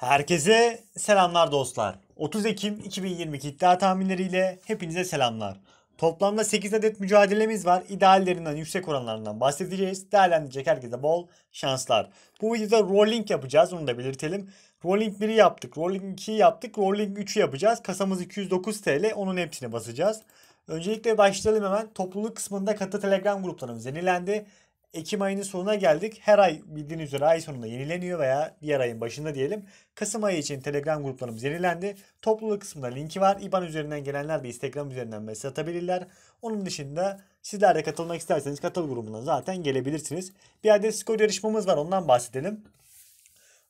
Herkese selamlar dostlar. 30 Ekim 2022 iddia tahminleriyle hepinize selamlar. Toplamda 8 adet mücadelemiz var. İdeallerinden yüksek oranlarından bahsedeceğiz. Değerlendirecek herkese bol şanslar. Bu videoda rolling yapacağız onu da belirtelim. Rolling 1'i yaptık, rolling 2'yi yaptık, rolling 3'ü yapacağız. Kasamız 209 TL onun hepsine basacağız. Öncelikle başlayalım hemen. Topluluk kısmında katı telegram gruplarımız yenilendi. Ekim ayının sonuna geldik. Her ay bildiğiniz üzere ay sonunda yenileniyor veya diğer ayın başında diyelim. Kasım ayı için Telegram gruplarımız yenilendi. Topluluk kısmında linki var. IBAN üzerinden gelenler de Instagram üzerinden mesaj atabilirler. Onun dışında sizler de katılmak isterseniz katıl grubuna zaten gelebilirsiniz. Bir adet skor yarışmamız var ondan bahsedelim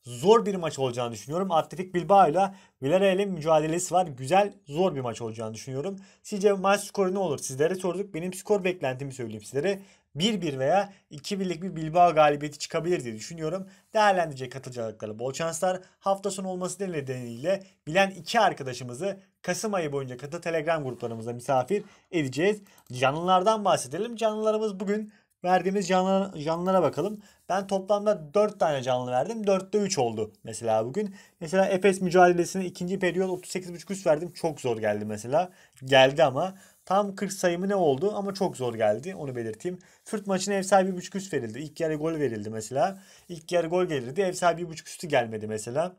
zor bir maç olacağını düşünüyorum. Atletik Bilbao ile Villarreal'in mücadelesi var. Güzel, zor bir maç olacağını düşünüyorum. Sizce maç skoru ne olur? Sizlere sorduk. Benim skor beklentimi söyleyeyim sizlere. 1-1 veya 2-1'lik bir Bilbao galibiyeti çıkabilir diye düşünüyorum. Değerlendirecek katılacakları bol şanslar. Hafta sonu olması nedeniyle bilen iki arkadaşımızı Kasım ayı boyunca katı Telegram gruplarımıza misafir edeceğiz. Canlılardan bahsedelim. Canlılarımız bugün verdiğimiz canlı, canlılara bakalım. Ben toplamda 4 tane canlı verdim. 4'te 3 oldu mesela bugün. Mesela Efes mücadelesinin ikinci periyot 38.5 üst verdim. Çok zor geldi mesela. Geldi ama. Tam 40 sayımı ne oldu ama çok zor geldi. Onu belirteyim. Fürt maçına ev sahibi 1.5 üst verildi. İlk yarı gol verildi mesela. İlk yarı gol gelirdi. Ev sahibi 1.5 üstü gelmedi mesela.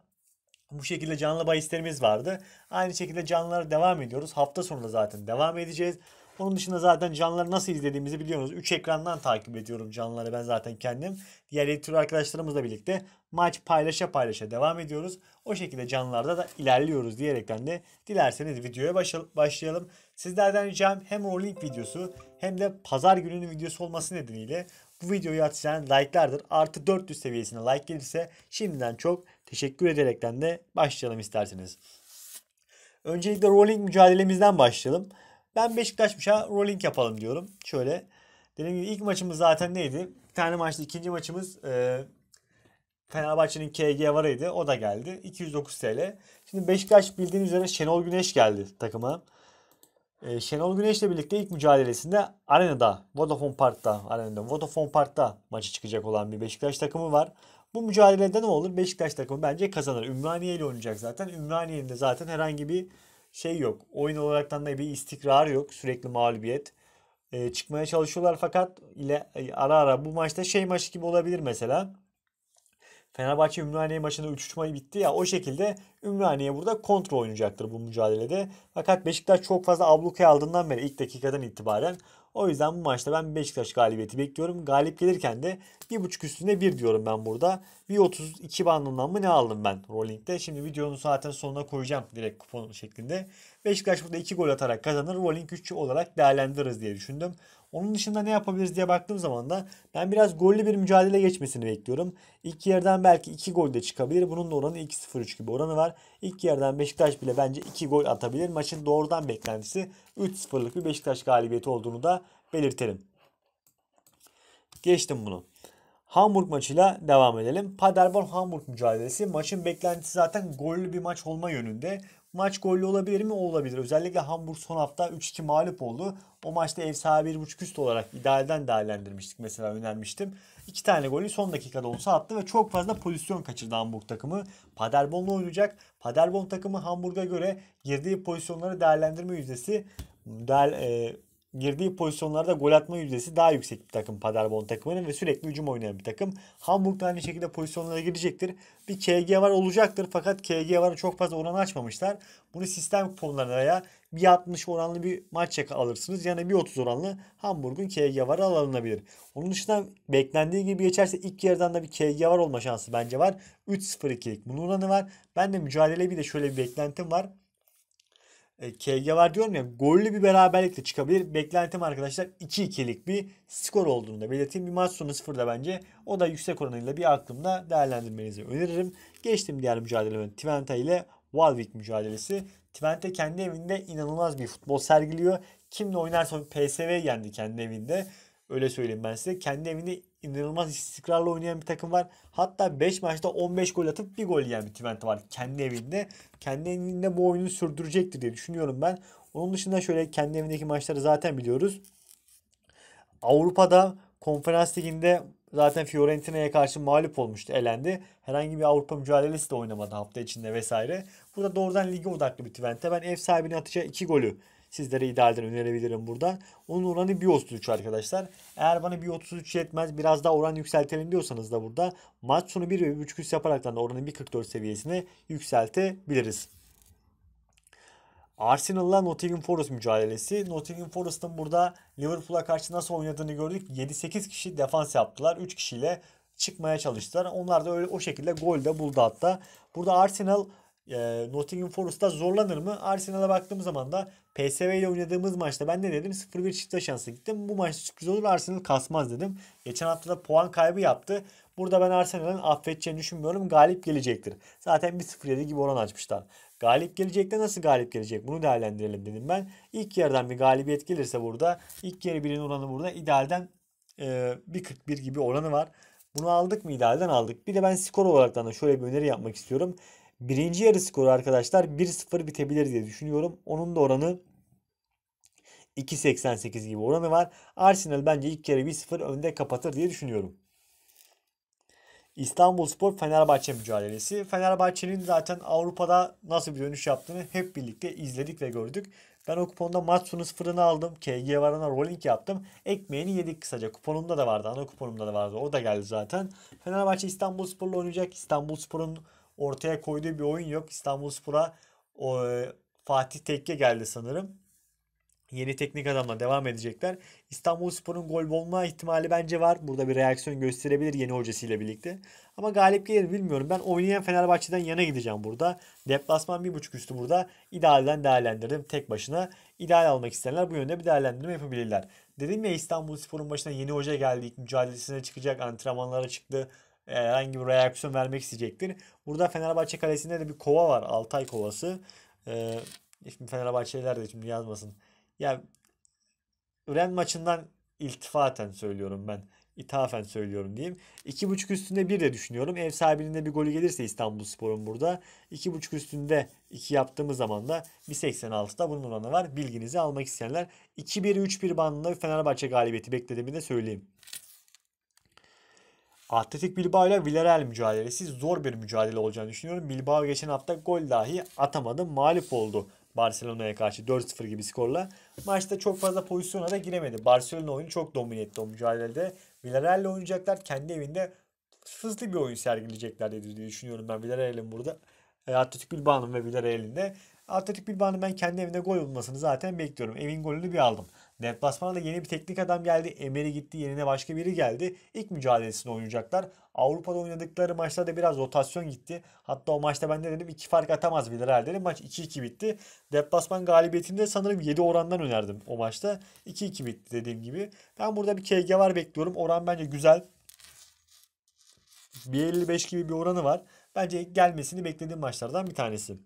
Bu şekilde canlı bahislerimiz vardı. Aynı şekilde canlılara devam ediyoruz. Hafta sonunda zaten devam edeceğiz. Onun dışında zaten canlıları nasıl izlediğimizi biliyorsunuz. 3 ekrandan takip ediyorum canlıları ben zaten kendim. Diğer editör arkadaşlarımızla birlikte maç paylaşa paylaşa devam ediyoruz. O şekilde canlılarda da ilerliyoruz diyerekten de dilerseniz videoya başlayalım. Sizlerden ricam hem rolling videosu hem de pazar gününün videosu olması nedeniyle bu videoyu atacağın like'lardır. Artı 400 seviyesine like gelirse şimdiden çok teşekkür ederekten de başlayalım isterseniz. Öncelikle rolling mücadelemizden başlayalım. Ben Beşiktaş'a rolling yapalım diyorum. Şöyle dediğim gibi ilk maçımız zaten neydi? Bir tane maçtı. ikinci maçımız e, Fenerbahçe'nin KG varıydı. O da geldi. 209 TL. Şimdi Beşiktaş bildiğiniz üzere Şenol Güneş geldi takıma. E, Şenol ile birlikte ilk mücadelesinde arenada, Vodafone Park'ta, arenada, Vodafone Park'ta maçı çıkacak olan bir Beşiktaş takımı var. Bu mücadelede ne olur? Beşiktaş takımı bence kazanır. Ümraniye ile oynayacak zaten. Ümraniye'nin de zaten herhangi bir şey yok. Oyun olaraktan da bir istikrar yok. Sürekli mağlubiyet. E, çıkmaya çalışıyorlar fakat ile e, ara ara bu maçta şey maçı gibi olabilir mesela. Fenerbahçe Ümraniye maçında 3-3 maçı bitti ya o şekilde Ümraniye burada kontrol oynayacaktır bu mücadelede. Fakat Beşiktaş çok fazla ablukaya aldığından beri ilk dakikadan itibaren o yüzden bu maçta ben Beşiktaş galibiyeti bekliyorum. Galip gelirken de 1.5 üstüne 1 diyorum ben burada. 1.32 bandından mı ne aldım ben Rolling'de. Şimdi videonun zaten sonuna koyacağım direkt kupon şeklinde. Beşiktaş burada 2 gol atarak kazanır. Rolling 3 olarak değerlendiririz diye düşündüm. Onun dışında ne yapabiliriz diye baktığım zaman da ben biraz gollü bir mücadele geçmesini bekliyorum. İlk yerden belki 2 gol de çıkabilir. Bunun da oranı 2-0-3 gibi oranı var. İlk yerden Beşiktaş bile bence 2 gol atabilir. Maçın doğrudan beklentisi 3-0'lık bir Beşiktaş galibiyeti olduğunu da belirtelim. Geçtim bunu. Hamburg maçıyla devam edelim. Paderborn Hamburg mücadelesi. Maçın beklentisi zaten gollü bir maç olma yönünde. Maç gollü olabilir mi? Olabilir. Özellikle Hamburg son hafta 3-2 mağlup oldu. O maçta ev sahibi 1.5 üst olarak idealden değerlendirmiştik mesela önermiştim. İki tane golü son dakikada olsa attı ve çok fazla pozisyon kaçırdı Hamburg takımı. Paderborn'la oynayacak. Paderborn takımı Hamburg'a göre girdiği pozisyonları değerlendirme yüzdesi değer, e, girdiği pozisyonlarda gol atma yüzdesi daha yüksek bir takım Paderborn takımının ve sürekli hücum oynayan bir takım. Hamburg da aynı şekilde pozisyonlara girecektir. Bir KG var olacaktır fakat KG varı çok fazla oran açmamışlar. Bunu sistem kuponlarına veya 60 oranlı bir maç alırsınız. Yani bir 30 oranlı Hamburg'un KG varı alınabilir. Onun dışında beklendiği gibi geçerse ilk yerden de bir KG var olma şansı bence var. 3-0-2'lik bunun oranı var. Ben de mücadele bir de şöyle bir beklentim var e, KG var diyorum ya gollü bir beraberlikle çıkabilir. Beklentim arkadaşlar 2-2'lik bir skor olduğunu da belirteyim. Bir maç sonu sıfırda bence. O da yüksek oranıyla bir aklımda değerlendirmenizi öneririm. Geçtim diğer mücadeleme Twente ile Walwick mücadelesi. Twente kendi evinde inanılmaz bir futbol sergiliyor. Kimle oynarsa PSV yendi kendi evinde. Öyle söyleyeyim ben size. Kendi evinde inanılmaz istikrarlı oynayan bir takım var. Hatta 5 maçta 15 gol atıp bir gol yiyen bir Twente var kendi evinde. Kendi evinde bu oyunu sürdürecektir diye düşünüyorum ben. Onun dışında şöyle kendi evindeki maçları zaten biliyoruz. Avrupa'da konferans liginde zaten Fiorentina'ya karşı mağlup olmuştu, elendi. Herhangi bir Avrupa mücadelesi de oynamadı hafta içinde vesaire. Burada doğrudan lige odaklı bir Twente. Ben ev sahibine atacağı 2 golü sizlere idealden önerebilirim buradan. Onun oranı bir 1.33 arkadaşlar. Eğer bana bir 1.33 yetmez biraz daha oran yükseltelim diyorsanız da burada maç sonu 1.3 üst yaparak da oranı 1.44 seviyesine yükseltebiliriz. Arsenal'la Nottingham Forest mücadelesi. Nottingham Forest'ın burada Liverpool'a karşı nasıl oynadığını gördük. 7-8 kişi defans yaptılar. 3 kişiyle çıkmaya çalıştılar. Onlar da öyle o şekilde gol de buldu hatta. Burada Arsenal e, Nottingham Forest'ta zorlanır mı? Arsenal'a baktığım zaman da PSV ile oynadığımız maçta ben ne dedim? 0-1 çifte şansı gittim. Bu maç sürpriz olur Arsenal kasmaz dedim. Geçen hafta da puan kaybı yaptı. Burada ben Arsenal'ın affedeceğini düşünmüyorum. Galip gelecektir. Zaten bir 0-7 gibi oran açmışlar. Galip gelecek de nasıl galip gelecek? Bunu değerlendirelim dedim ben. İlk yarıdan bir galibiyet gelirse burada ilk yarı birinin oranı burada idealden e, 41 gibi oranı var. Bunu aldık mı idealden aldık. Bir de ben skor olarak da şöyle bir öneri yapmak istiyorum. Birinci yarı skoru arkadaşlar 1-0 bitebilir diye düşünüyorum. Onun da oranı 2.88 gibi oranı var. Arsenal bence ilk yarı 1-0 önde kapatır diye düşünüyorum. İstanbulspor Fenerbahçe mücadelesi. Fenerbahçe'nin zaten Avrupa'da nasıl bir dönüş yaptığını hep birlikte izledik ve gördük. Ben o kuponda maç sonu sıfırını aldım. KG varana rolling yaptım. Ekmeğini yedik kısaca. Kuponumda da vardı. Ana kuponumda da vardı. O da geldi zaten. Fenerbahçe İstanbulspor'la oynayacak. İstanbulspor'un ortaya koyduğu bir oyun yok. İstanbulspor'a o Fatih Tekke geldi sanırım. Yeni teknik adamla devam edecekler. İstanbulspor'un gol bulma ihtimali bence var. Burada bir reaksiyon gösterebilir yeni hocasıyla birlikte. Ama galip gelir bilmiyorum. Ben oynayan Fenerbahçe'den yana gideceğim burada. Deplasman buçuk üstü burada. İdealden değerlendirdim tek başına. İdeal almak isteyenler bu yönde bir değerlendirme yapabilirler. Dedim ya İstanbulspor'un başına yeni hoca geldi. Mücadelesine çıkacak, antrenmanlara çıktı. Ee, herhangi bir reaksiyon vermek isteyecektir. Burada Fenerbahçe kalesinde de bir kova var. Altay kovası. Ee, şimdi Fenerbahçeliler de şimdi yazmasın. Ya Ren maçından iltifaten söylüyorum ben. İthafen söylüyorum diyeyim. 2.5 üstünde 1 de düşünüyorum. Ev sahibinin de bir golü gelirse İstanbul Spor'un burada. 2.5 üstünde 2 yaptığımız zaman da 1.86'da bunun oranı var. Bilginizi almak isteyenler 2-1-3-1 bandında Fenerbahçe galibiyeti beklediğimi de söyleyeyim. Atletik Bilbao ile Villarreal mücadelesi zor bir mücadele olacağını düşünüyorum. Bilbao geçen hafta gol dahi atamadı. Mağlup oldu Barcelona'ya karşı 4-0 gibi skorla. Maçta çok fazla pozisyona da giremedi. Barcelona oyunu çok domine etti o mücadelede. Villarreal ile oynayacaklar. Kendi evinde hızlı bir oyun sergileyecekler diye düşünüyorum ben Villarreal'in burada. E, Atletik Bilbao'nun ve Villarreal'in de. Atletik Bilbao'nun ben kendi evinde gol olmasını zaten bekliyorum. Evin golünü bir aldım. Deplasmana da yeni bir teknik adam geldi. Emery gitti yerine başka biri geldi. İlk mücadelesini oynayacaklar. Avrupa'da oynadıkları maçlarda biraz rotasyon gitti. Hatta o maçta ben de dedim iki fark atamaz Villarreal dedim. Maç 2-2 bitti. Deplasman galibiyetinde sanırım 7 orandan önerdim o maçta. 2-2 bitti dediğim gibi. Ben burada bir KG var bekliyorum. Oran bence güzel. 1.55 gibi bir oranı var. Bence gelmesini beklediğim maçlardan bir tanesi.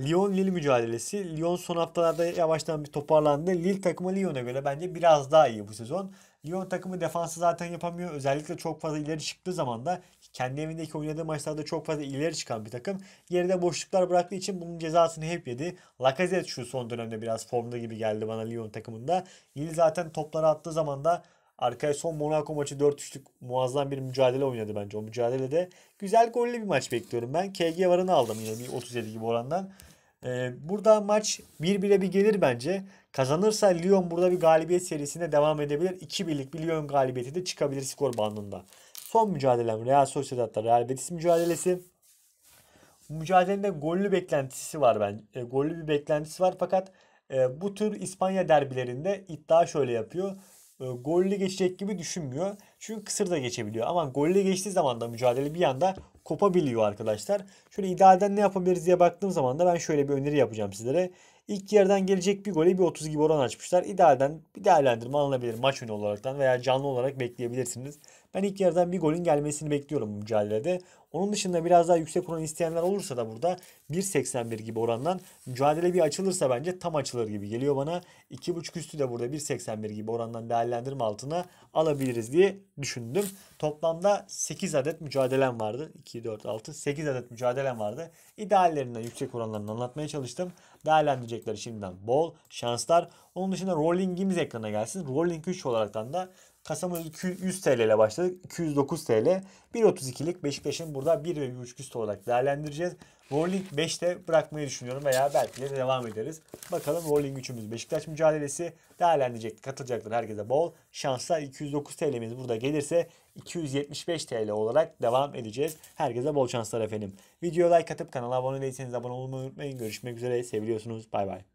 Lyon-Lille mücadelesi. Lyon son haftalarda yavaştan bir toparlandı. Lille takımı Lyon'a göre bence biraz daha iyi bu sezon. Lyon takımı defansı zaten yapamıyor. Özellikle çok fazla ileri çıktığı zaman da kendi evindeki oynadığı maçlarda çok fazla ileri çıkan bir takım. Geride boşluklar bıraktığı için bunun cezasını hep yedi. Lacazette şu son dönemde biraz formda gibi geldi bana Lyon takımında. Lille zaten topları attığı zaman da Arkaya son Monaco maçı 4-3'lük muazzam bir mücadele oynadı bence. O mücadelede güzel gollü bir maç bekliyorum ben. KG varını aldım yine bir 37 gibi orandan. Ee, burada maç 1-1'e bir gelir bence. Kazanırsa Lyon burada bir galibiyet serisinde devam edebilir. 2-1'lik bir Lyon galibiyeti de çıkabilir skor bandında. Son mücadelem Real Sociedad'la Real Betis mücadelesi. Mücadelede gollü beklentisi var ben E, gollü bir beklentisi var fakat e, bu tür İspanya derbilerinde iddia şöyle yapıyor. E, golle geçecek gibi düşünmüyor. Çünkü kısır da geçebiliyor. Ama golle geçtiği zaman da mücadele bir anda kopabiliyor arkadaşlar. Şöyle idealden ne yapabiliriz diye baktığım zaman da ben şöyle bir öneri yapacağım sizlere. İlk yerden gelecek bir gole bir 30 gibi oran açmışlar. İdealden bir değerlendirme alınabilir maç önü olaraktan veya canlı olarak bekleyebilirsiniz. Ben ilk yerden bir golün gelmesini bekliyorum bu mücadelede. Onun dışında biraz daha yüksek oran isteyenler olursa da burada 1.81 gibi orandan mücadele bir açılırsa bence tam açılır gibi geliyor bana. 2.5 üstü de burada 1.81 gibi orandan değerlendirme altına alabiliriz diye düşündüm. Toplamda 8 adet mücadelem vardı. 2, 4, 6, 8 adet mücadelem vardı. İdeallerinden yüksek oranlarını anlatmaya çalıştım değerlendirecekler şimdiden bol şanslar. Onun dışında Rolling'imiz ekrana gelsin. Rolling 3 olaraktan da Kasamız 100 TL ile başladık. 209 TL. 1.32'lik Beşiktaş'ın burada 1 ve 3 üstü olarak değerlendireceğiz. Rolling 5'te bırakmayı düşünüyorum veya belki de devam ederiz. Bakalım Rolling 3'ümüz Beşiktaş mücadelesi değerlendirecek. katılacaklar herkese bol. Şansla 209 TL'miz burada gelirse 275 TL olarak devam edeceğiz. Herkese bol şanslar efendim. Videoya like atıp kanala abone değilseniz abone olmayı unutmayın. Görüşmek üzere. Seviliyorsunuz. Bay bay.